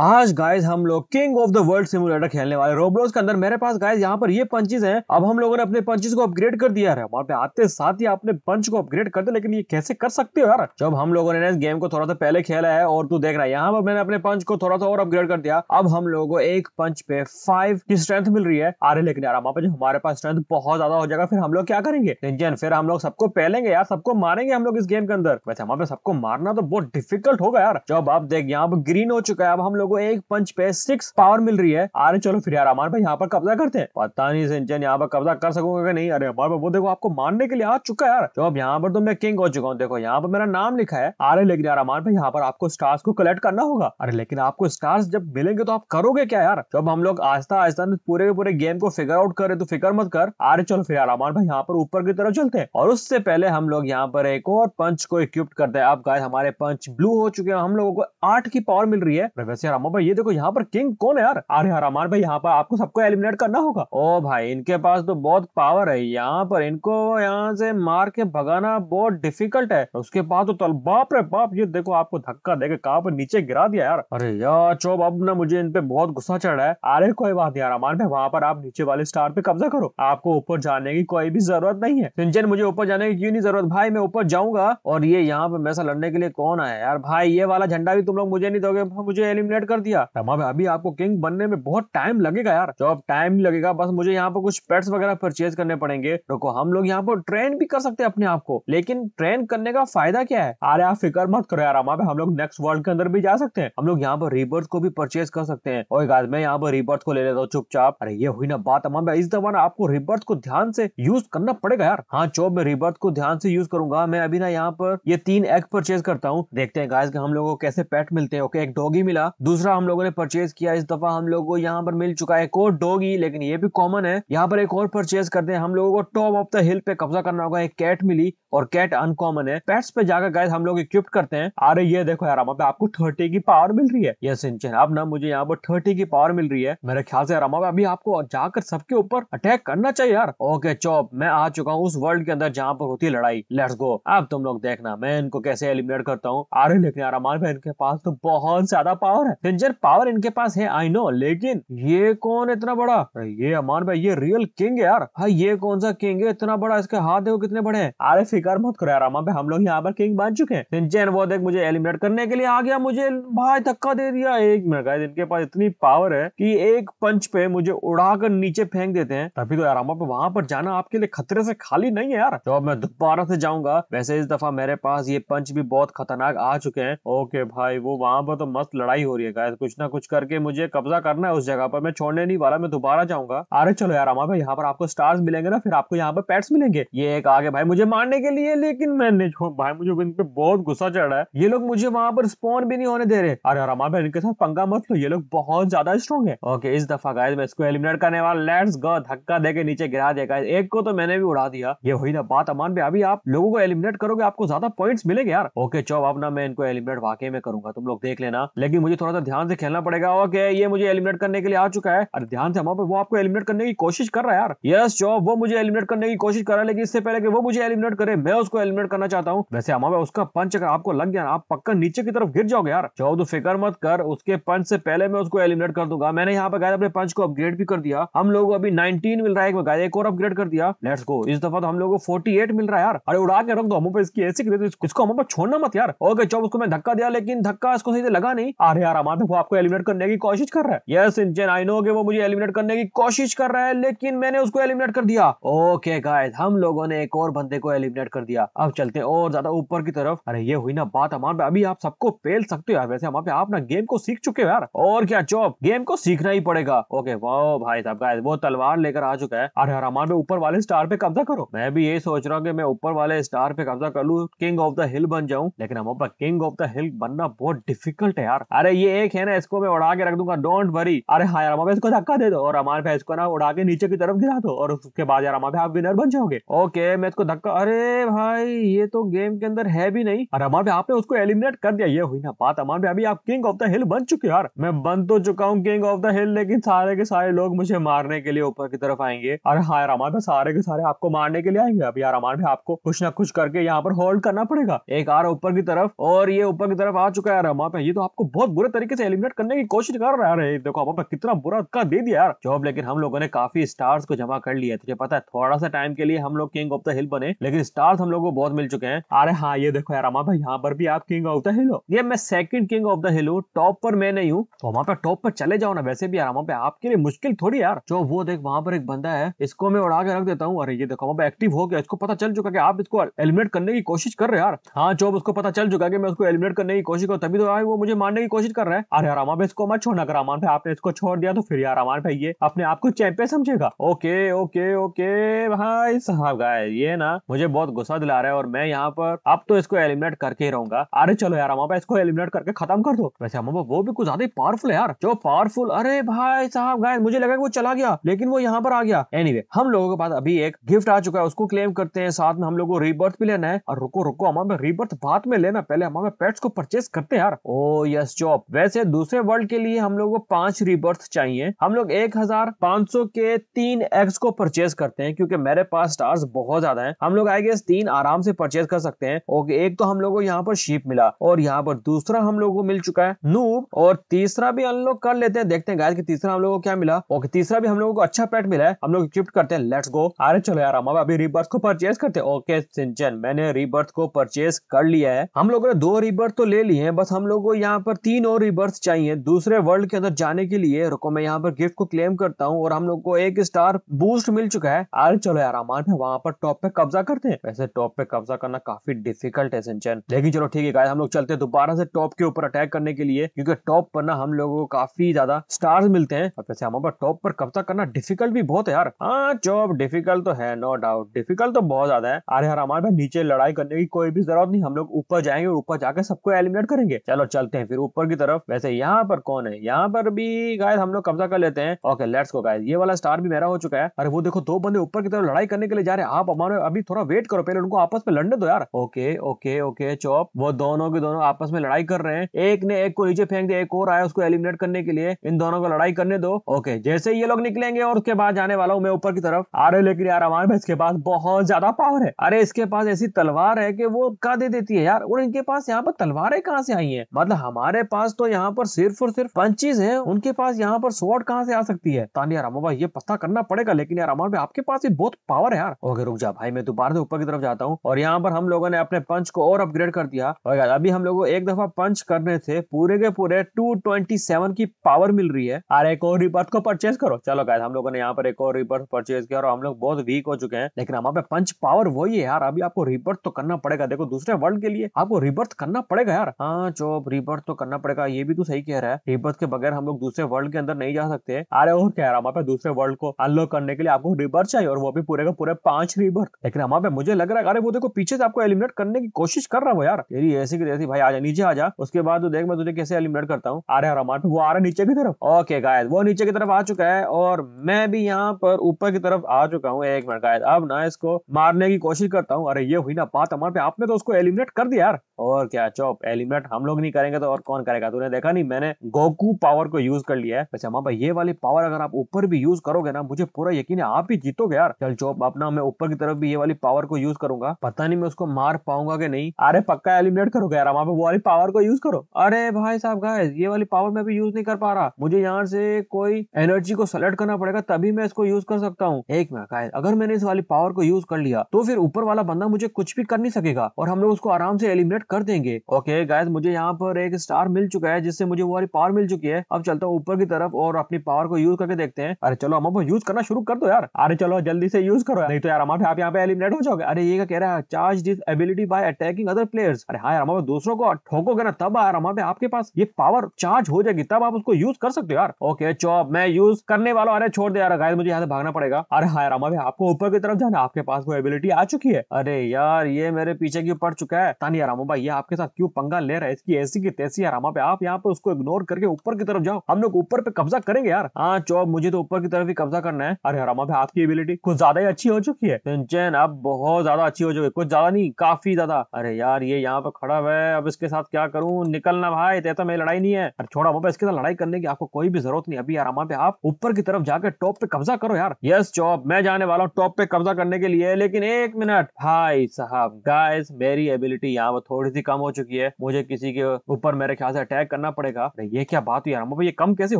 आज गाइस हम लोग king of the world simulator खेलने वाले रोबलोस के अंदर मेरे पास गाइस यहाँ पर ये पंचेज हैं अब हम लोगों ने अपने पंचेज को अपग्रेड कर दिया है वहां पे आते साथ ही आपने पंच को अपग्रेड कर दिया लेकिन ये कैसे कर सकते हो यार जब हम लोगों ने इस गेम को थोड़ा सा पहले खेला है और तू देख रहा है यहाँ पर मैंने अपने पंच को थोड़ा सा और अपग्रेड कर दिया अब हम लोगों को एक पंच पे फाइव की स्ट्रेंथ मिल रही है आ रहे लेकिन यार वहां पर हमारे पास स्ट्रेंथ बहुत ज्यादा हो जाएगा फिर हम लोग क्या करेंगे इंजन फिर हम लोग सबको पहलेंगे यार सबको मारेंगे हम लोग इस गेम के अंदर वैसे हमारे सबको मारना तो बहुत डिफिकल्ट होगा यार जब आप देख यहाँ पर ग्रीन हो चुका है अब हम लोग लोगों एक पंच पे सिक्स पावर मिल रही है अरे चलो फिर यार हमारे भाई यहाँ पर कब्जा करते हैं पता नहीं सिंचन यहाँ पर कब्जा कर सकूंगा नहीं अरे हमारे वो देखो आपको मारने के लिए आ चुका है यार जो अब यहाँ पर तो मैं किंग हो चुका हूँ देखो यहाँ पर मेरा नाम लिखा है अरे लेकिन यार हमारे भाई यहाँ पर आपको स्टार्स को कलेक्ट करना होगा अरे लेकिन आपको स्टार्स जब मिलेंगे तो आप करोगे क्या यार जब हम लोग आस्था आस्था पूरे पूरे गेम को फिगर आउट करे तो फिकर मत कर अरे चलो फिर यार हमारे भाई यहाँ पर ऊपर की तरफ चलते हैं और उससे पहले हम लोग यहाँ पर एक और पंच को इक्विप्ट करते हैं आप गाय हमारे पंच ब्लू हो चुके हैं हम लोगों को आठ की पावर मिल रही है वैसे हरामा भाई ये देखो यहाँ पर किंग कौन है यार अरे हरामान भाई यहाँ पर आपको सबको एलिमिनेट करना होगा ओ भाई इनके पास तो बहुत पावर है यहाँ पर इनको यहाँ से मार के भगाना बहुत डिफिकल्ट है उसके पास तो बाप रे बाप ये देखो आपको धक्का देके कहा पर नीचे गिरा दिया यार अरे यार चौब अब ना मुझे इन पे बहुत गुस्सा चढ़ रहा है अरे कोई बात नहीं हरामान भाई वहाँ पर आप नीचे वाले स्टार पे कब्जा करो आपको ऊपर जाने की कोई भी जरूरत नहीं है सिंचन मुझे ऊपर जाने की क्यों नहीं जरूरत भाई मैं ऊपर जाऊंगा और ये यहाँ पे मैसा लड़ने के लिए कौन आया यार भाई ये वाला झंडा भी तुम लोग मुझे नहीं दोगे मुझे एलिमिनेट ऐड कर दिया तमाम अभी आपको किंग बनने में बहुत टाइम लगेगा यार जो तो अब टाइम लगेगा बस मुझे यहाँ पर कुछ पेट्स वगैरह परचेज करने पड़ेंगे रुको हम लोग यहाँ पर ट्रेन भी कर सकते हैं अपने आप को लेकिन ट्रेन करने का फायदा क्या है अरे आप फिक्र मत करो यार हमारे हम लोग नेक्स्ट वर्ल्ड के अंदर भी जा सकते हैं हम लोग यहाँ पर रिबर्थ को भी परचेज कर सकते हैं और गाज मैं यहाँ पर रिबर्थ को ले लेता हूँ चुपचाप अरे ये हुई ना बात अमाम इस दौरान आपको रिबर्थ को ध्यान से यूज करना पड़ेगा यार हाँ चौब मैं रिबर्थ को ध्यान से यूज करूंगा मैं अभी ना यहाँ पर ये तीन एग परचेज करता हूँ देखते हैं गाइस हम लोगों को कैसे पेट मिलते हैं ओके एक डॉगी मिला दूसरा दूसरा हम लोगों ने परचेज किया इस दफा हम लोगों को यहाँ पर मिल चुका है एक और डोगी लेकिन ये भी कॉमन है यहाँ पर एक और परचेज करते हैं हम लोगों को टॉप ऑफ द हिल पे कब्जा करना होगा एक कैट मिली और कैट अनकॉमन है पेट्स पे जाकर गए हम लोग इक्विप्ट करते हैं अरे ये देखो यार पे आपको थर्टी की पावर मिल रही है ये सिंचन अब ना मुझे यहाँ पर थर्टी की पावर मिल रही है मेरे ख्याल से रामा अभी आपको जाकर सबके ऊपर अटैक करना चाहिए यार ओके चौप मैं आ चुका हूँ उस वर्ल्ड के अंदर जहाँ पर होती है लड़ाई लेट्स गो अब तुम लोग देखना मैं इनको कैसे एलिमिनेट करता हूँ अरे लेकिन यार अमान भाई इनके पास तो बहुत ज्यादा पावर है रेंजर पावर इनके पास है आई नो लेकिन ये कौन इतना बड़ा ये अमान भाई ये रियल किंग है यार भाई ये कौन सा किंग है इतना बड़ा इसके हाथ देखो कितने बड़े हैं अरे फिकर मत करो यार अमान भाई हम लोग यहाँ पर किंग बन चुके हैं रेंजर वो देख मुझे एलिमिनेट करने के लिए आ गया मुझे भाई धक्का दे दिया एक मिनट इनके पास इतनी पावर है की एक पंच पे मुझे उड़ाकर नीचे फेंक देते हैं तभी तो यार अमान भाई वहां पर जाना आपके लिए खतरे से खाली नहीं है यार तो अब मैं दोबारा से जाऊंगा वैसे इस दफा मेरे पास ये पंच भी बहुत खतरनाक आ चुके हैं ओके भाई वो वहां पर तो मस्त लड़ाई हो रही है पड़ेगा कुछ ना कुछ करके मुझे कब्जा करना है उस जगह पर मैं छोड़ने नहीं वाला मैं दोबारा जाऊंगा अरे चलो यार अमा भाई यहाँ पर आपको स्टार्स मिलेंगे ना फिर आपको यहाँ पर पेट्स मिलेंगे ये एक आगे भाई मुझे मारने के लिए लेकिन मैंने भाई मुझे इन पे बहुत गुस्सा चढ़ रहा है ये लोग मुझे वहां पर स्पॉन भी नहीं होने दे रहे अरे अरमा भाई इनके साथ पंगा मत लो ये लोग बहुत ज्यादा स्ट्रॉन्ग है ओके इस दफा गाय मैं इसको एलिमिनेट करने वाला लेट्स गो धक्का देके नीचे गिरा दे गाय एक को तो मैंने भी उड़ा दिया ये हुई ना बात अमान भाई अभी आप लोगों को एलिमिनेट करोगे आपको ज्यादा पॉइंट्स मिलेंगे यार ओके चौब अब ना मैं इनको एलिमिनेट वाकई में करूंगा तुम लोग देख लेना लेकिन मुझे थोड़ा सा ध्यान से खेलना पड़ेगा ओके ये मुझे एलिमिनेट करने के लिए आ चुका है अरे ध्यान से हमारे वो आपको एलिमिनेट करने की कोशिश कर रहा है यार यस जॉब वो मुझे एलिमिनेट करने की कोशिश कर रहा है लेकिन इससे पहले कि वो मुझे एलिमिनेट करे मैं उसको एलिमिनेट करना चाहता हूँ वैसे हमारे उसका पंच अगर आपको लग गया आप पक्का नीचे की तरफ गिर जाओगे यार जॉब तो फिक्र मत कर उसके पंच से पहले मैं उसको एलिमिनेट कर दूंगा मैंने यहाँ पे गाय अपने पंच को अपग्रेड भी कर दिया हम लोग अभी नाइनटीन मिल रहा है एक और अपग्रेड कर दिया लेट्स गो इस दफा तो हम लोग को 48 मिल रहा है यार अरे उड़ा के रख दो हमारे इसकी ऐसी इसको हम छोड़ना मत यार ओके जॉब उसको मैं धक्का दिया लेकिन धक्का इसको सही से लगा नहीं अरे यार सामान है वो आपको एलिमिनेट करने की कोशिश कर रहा है यस इंजन आई नो कि वो मुझे एलिमिनेट करने की कोशिश कर रहा है लेकिन मैंने उसको एलिमिनेट कर दिया ओके गाइस हम लोगों ने एक और बंदे को एलिमिनेट कर दिया अब चलते हैं और ज्यादा ऊपर की तरफ अरे ये हुई ना बात अमान पे अभी आप सबको फेल सकते हो यार वैसे हमारे आप ना गेम को सीख चुके हो यार और क्या चौप गेम को सीखना ही पड़ेगा ओके वो भाई साहब गाइस वो तलवार लेकर आ चुका है अरे हरामान पे ऊपर वाले स्टार पे कब्जा करो मैं भी ये सोच रहा हूँ की मैं ऊपर वाले स्टार पे कब्जा कर लू किंग ऑफ द हिल बन जाऊँ लेकिन हम किंग ऑफ द हिल बनना बहुत डिफिकल्ट है यार अरे ये एक है ना इसको मैं उड़ा के रख दूंगा डोंट वरी अरे हाँ यार इसको धक्का दे दो और अमान भाई इसको ना उड़ा के नीचे की तरफ गिरा दो और उसके बाद यार अमान भाई आप विनर बन जाओगे ओके मैं इसको धक्का अरे भाई ये तो गेम के अंदर है भी नहीं और अमान भाई आपने उसको एलिमिनेट कर दिया ये हुई ना बात अमान भाई अभी आप किंग ऑफ द हिल बन चुके यार मैं बन तो चुका हूँ किंग ऑफ द हिल लेकिन सारे के सारे लोग मुझे मारने के लिए ऊपर की तरफ आएंगे अरे हाँ यार अमान भाई सारे के सारे आपको मारने के लिए आएंगे अब यार अमान भाई आपको कुछ ना कुछ करके यहाँ पर होल्ड करना पड़ेगा एक आर ऊपर की तरफ और ये ऊपर की तरफ आ चुका है यार अमान भाई ये तो आपको बहुत बुरे तरीके तरीके से एलिमिनेट करने की कोशिश कर रहा है देखो अब कितना बुरा धक्का दे दिया यार जॉब लेकिन हम लोगों ने काफी स्टार्स को जमा कर लिया तुझे पता है थोड़ा सा टाइम के लिए हम लोग किंग ऑफ द हिल बने लेकिन स्टार्स हम लोग को बहुत मिल चुके हैं अरे हाँ ये देखो यार अमा भाई यहाँ पर भी आप किंग ऑफ द हिल हो ये मैं second king of the hill हूँ टॉप पर मैं नहीं हूँ तो वहाँ पे टॉप पर चले जाओ ना वैसे भी यार वहाँ पे आपके लिए मुश्किल थोड़ी यार जो वो देख वहाँ पर एक बंदा है इसको मैं उड़ा के रख देता हूँ अरे ये देखो वहाँ पे एक्टिव हो गया इसको पता चल चुका है आप इसको एलिमिनेट करने की कोशिश कर रहे यार हाँ जो उसको पता चल चुका कि मैं उसको एलिमिनेट करने की कोशिश करूँ तभी तो वो मुझे मारने की कोशिश कर रहे है अरे हरामा पे इसको मत छोड़ना अगर करामान भाई आपने इसको छोड़ दिया तो फिर यार हरामान भाई ये अपने आप को चैंपियन समझेगा ओके ओके ओके भाई साहब गाय ये ना मुझे बहुत गुस्सा दिला रहा है और मैं यहाँ पर अब तो इसको एलिमिनेट करके ही रहूंगा अरे चलो यार हमापा इसको एलिमिनेट करके खत्म कर दो वैसे हमापा वो भी कुछ ज्यादा पावरफुल है यार जो पावरफुल अरे भाई साहब गाय मुझे लगा वो चला गया लेकिन वो यहाँ पर आ गया एनी हम लोगों के पास अभी एक गिफ्ट आ चुका है उसको क्लेम करते हैं साथ में हम लोग को रीबर्थ भी लेना है और रुको रुको हमारे रीबर्थ बाद में लेना पहले हमारे पेट्स को परचेस करते हैं यार ओ यस जॉब वे वैसे दूसरे वर्ल्ड के लिए हम लोग को पांच रिबर्थ चाहिए हम लोग एक हजार पांच सौ के तीन एग्स को परचेज करते हैं क्योंकि मेरे पास स्टार्स बहुत ज्यादा हैं हम लोग आई गेस तीन आराम से परचेज कर सकते हैं ओके एक तो हम लोग को यहाँ पर शीप मिला और यहाँ पर दूसरा हम लोग को मिल चुका है नूब और तीसरा भी अनलॉक कर लेते हैं देखते हैं गाय तीसरा हम लोग को क्या मिला ओके तीसरा भी हम लोग को अच्छा पेट मिला है हम लोग इक्विप्ट करते हैं लेट्स गो अरे चलो यार हम अभी रिबर्थ को परचेज करते हैं ओके सिंचन मैंने रिबर्थ को परचेज कर लिया है हम लोगों ने दो रिबर्थ तो ले लिए हैं बस हम लोग को यहाँ पर तीन और बर्थ चाहिए दूसरे वर्ल्ड के अंदर जाने के लिए रुको मैं यहाँ पर गिफ्ट को क्लेम करता हूँ और हम लोग को एक स्टार बूस्ट मिल चुका है अरे चलो यार अमान है वहाँ पर टॉप पे कब्जा करते हैं वैसे टॉप पे कब्जा करना काफी डिफिकल्ट है सिंचन लेकिन चलो ठीक है हम लोग चलते हैं दोबारा से टॉप के ऊपर अटैक करने के लिए क्योंकि टॉप पर ना हम लोगों को काफी ज्यादा स्टार मिलते हैं और वैसे हमारे टॉप पर कब्जा करना डिफिकल्ट भी बहुत है यार हाँ चॉप डिफिकल्ट तो है नो डाउट डिफिकल्ट तो बहुत ज्यादा है अरे यार हमारे पास नीचे लड़ाई करने की कोई भी जरूरत नहीं हम लोग ऊपर जाएंगे और ऊपर जाकर सबको एलिमिनेट करेंगे चलो चलते हैं फिर ऊपर की तरफ वैसे यहाँ पर कौन है यहाँ पर भी गायद हम लोग कब्जा कर लेते हैं ओके लेट्स को गायद ये वाला स्टार भी मेरा हो चुका है अरे वो देखो दो बंदे ऊपर की तरफ लड़ाई करने के लिए जा रहे हैं आप हमारे अभी थोड़ा वेट करो पहले उनको आपस में लड़ने दो यार ओके ओके ओके चौप वो दोनों के दोनों आपस में लड़ाई कर रहे हैं एक ने एक को नीचे फेंक दिया एक और आया उसको एलिमिनेट करने के लिए इन दोनों को लड़ाई करने दो ओके जैसे ये लोग निकलेंगे और उसके बाद जाने वाला हूँ मैं ऊपर की तरफ आ रहे लेकिन यार हमारे पास इसके पास बहुत ज्यादा पावर है अरे इसके पास ऐसी तलवार है कि वो का दे देती है यार और इनके पास यहाँ पर तलवारें कहाँ से आई है मतलब हमारे पास तो यहाँ पर सिर्फ और सिर्फ पंचीज हैं उनके पास यहाँ पर स्वॉर्ड कहाँ से आ सकती है तानिया भाई ये पता करना पड़ेगा लेकिन यार अमर आपके पास भी बहुत पावर है यार ओके रुक जा भाई मैं दोबारा से ऊपर की तरफ जाता हूँ और यहाँ पर हम लोगों ने अपने पंच को और अपग्रेड कर दिया और यार अभी हम लोग एक दफा पंच करने थे पूरे के पूरे टू की पावर मिल रही है और एक और रिपर्थ को परचेज करो चलो गाय हम लोगों ने यहाँ पर एक और रिपर्थ परचेज किया और हम लोग बहुत वीक हो चुके हैं लेकिन हमारे पंच पावर वही है यार अभी आपको रिबर्थ तो करना पड़ेगा देखो दूसरे वर्ल्ड के लिए आपको रिबर्थ करना पड़ेगा यार हाँ जो रिबर्थ तो करना पड़ेगा ये भी तू सही कह रहा है रिबर्थ के बगैर हम लोग दूसरे वर्ल्ड के अंदर नहीं जा सकते अरे और कह रहा हमारे दूसरे वर्ल्ड को अनलॉक करने के लिए आपको रिबर्थ चाहिए और वो भी पूरे का पूरे पांच रिबर्थ लेकिन हमारे मुझे लग रहा है अरे वो देखो पीछे से आपको एलिमिनेट करने की कोशिश कर रहा हूँ यार तेरी ऐसी की जैसी भाई आ जा नीचे आ जा उसके बाद तो देख मैं तुझे कैसे एलिमिनेट करता हूँ अरे यार हमारे वो आ रहा है नीचे की तरफ ओके गायद वो नीचे की तरफ आ चुका है और मैं भी यहाँ पर ऊपर की तरफ आ चुका हूँ एक मिनट गायद अब ना इसको मारने की कोशिश करता हूँ अरे ये हुई ना बात हमारे पे आपने तो उसको एलिमिनेट कर दिया यार और क्या चौप एलिमिनेट हम लोग नहीं करेंगे तो और कौन करेगा तूने तुमने देखा नहीं मैंने गोकू पावर को यूज कर लिया है पचामा भाई ये वाली पावर अगर आप ऊपर भी यूज करोगे ना मुझे पूरा यकीन है आप ही जीतोगे यार चल जो अपना मैं ऊपर की तरफ भी ये वाली पावर को यूज करूंगा पता नहीं मैं उसको मार पाऊंगा कि नहीं अरे पक्का एलिमिनेट करोगे यार वहां पे वो वाली पावर को यूज करो अरे भाई साहब गाइस ये वाली पावर मैं भी यूज नहीं कर पा रहा मुझे यहाँ से कोई एनर्जी को सेलेक्ट करना पड़ेगा तभी मैं इसको यूज कर सकता हूँ एक मिनट गाइस अगर मैंने इस वाली पावर को यूज कर लिया तो फिर ऊपर वाला बंदा मुझे कुछ भी कर नहीं सकेगा और हम लोग उसको आराम से एलिमिनेट कर देंगे ओके गाइस मुझे यहाँ पर एक स्टार मिल चुका है है जिससे मुझे वो वाली पावर मिल चुकी है अब चलता हूँ ऊपर की तरफ और अपनी पावर को यूज करके देखते हैं अरे चलो अमापो यूज करना शुरू कर दो यार अरे चलो जल्दी से यूज करो नहीं तो यार अमापे आप यहाँ पे एलिमिनेट हो जाओगे अरे ये क्या कह रहा है charge this ability by attacking other players अरे हाँ यार अमापे दूसरों को ठोकोगे ना तब यार अमापे आपके पास ये पावर चार्ज हो जाएगी तब आप उसको यूज कर सकते हो यार ओके चौप मैं यूज करने वाला अरे छोड़ दे यार गाय मुझे यहाँ से भागना पड़ेगा अरे हाँ यार अमापे आपको ऊपर की तरफ जाना आपके पास वो एबिलिटी आ चुकी है अरे यार ये मेरे पीछे क्यों पड़ चुका है तानी यार भाई ये आपके साथ क्यों पंगा ले रहा है इसकी ऐसी की तैसी यार अमापे आप यहाँ पर उसको इग्नोर करके ऊपर की तरफ जाओ हम लोग ऊपर पे कब्जा करेंगे यार हाँ चो मुझे तो ऊपर की तरफ ही कब्जा करना है अरे हरामा भाई आपकी एबिलिटी कुछ ज्यादा ही अच्छी हो चुकी है सिंचन अब बहुत ज्यादा अच्छी हो चुकी है कुछ ज्यादा नहीं काफी ज्यादा अरे यार ये यहाँ पर खड़ा हुआ है अब इसके साथ क्या करूँ निकलना भाई तो मेरी लड़ाई नहीं है अरे छोड़ा बाबा इसके साथ लड़ाई करने की आपको कोई भी जरूरत नहीं अभी हरामा पे आप ऊपर की तरफ जाकर टॉप पे कब्जा करो यार यस चौब मैं जाने वाला हूँ टॉप पे कब्जा करने के लिए लेकिन एक मिनट भाई साहब गाइस मेरी एबिलिटी यहाँ पर थोड़ी सी कम हो चुकी है मुझे किसी के ऊपर मेरे ख्याल से अटैक करना पड़ेगा अरे ये क्या बात हुई यार ये कम कैसे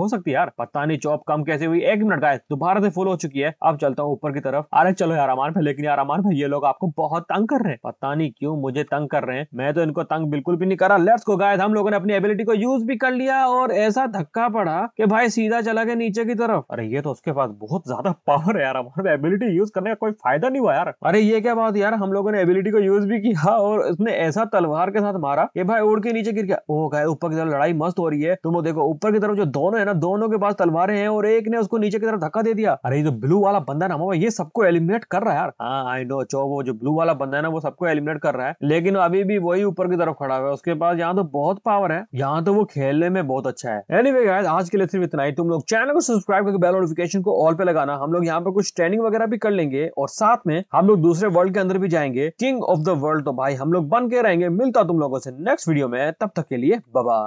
हो सकती है यार पता नहीं जॉब कम कैसे हुई एक मिनट गाय दोबारा से फुल हो चुकी है अब चलता हूँ ऊपर की तरफ अरे चलो यार अमान भाई लेकिन यार अमान भाई ये लोग आपको बहुत तंग कर रहे हैं पता नहीं क्यों मुझे तंग कर रहे हैं मैं तो इनको तंग बिल्कुल भी नहीं करा लेट्स को गाय हम लोगों ने अपनी एबिलिटी को यूज भी कर लिया और ऐसा धक्का पड़ा कि भाई सीधा चला गया नीचे की तरफ अरे ये तो उसके पास बहुत ज्यादा पावर है यार हमारे एबिलिटी यूज करने का कोई फायदा नहीं हुआ यार अरे ये क्या बात यार हम लोगों ने एबिलिटी को यूज भी किया और उसने ऐसा तलवार के साथ मारा कि भाई उड़ के नीचे गिर गया ओ गाय ऊपर की तरफ लड़ाई मस्त हो रही है तुम लोग देखो ऊपर की तरफ जो दोनों है ना दोनों के पास तलवारें हैं और एक ने उसको नीचे की तरफ धक्का दे दिया अरे जो ब्लू वाला बंदा ना ये सबको एलिमिनेट कर रहा है यार हाँ आई नो चो वो जो ब्लू वाला बंदा है ना वो सबको एलिमिनेट कर रहा है लेकिन अभी भी वही ऊपर की तरफ खड़ा हुआ है उसके पास यहाँ तो बहुत पावर है यहाँ तो वो खेलने में बहुत अच्छा है एनी anyway, आज के लिए सिर्फ इतना ही तुम लोग चैनल को सब्सक्राइब करके बेल नोटिफिकेशन को ऑल पे लगाना हम लोग यहाँ पे कुछ ट्रेनिंग वगैरह भी कर लेंगे और साथ में हम लोग दूसरे वर्ल्ड के अंदर भी जाएंगे किंग ऑफ द वर्ल्ड तो भाई हम लोग बन के रहेंगे मिलता तुम लोगों से नेक्स्ट वीडियो में तब तक के लिए बबा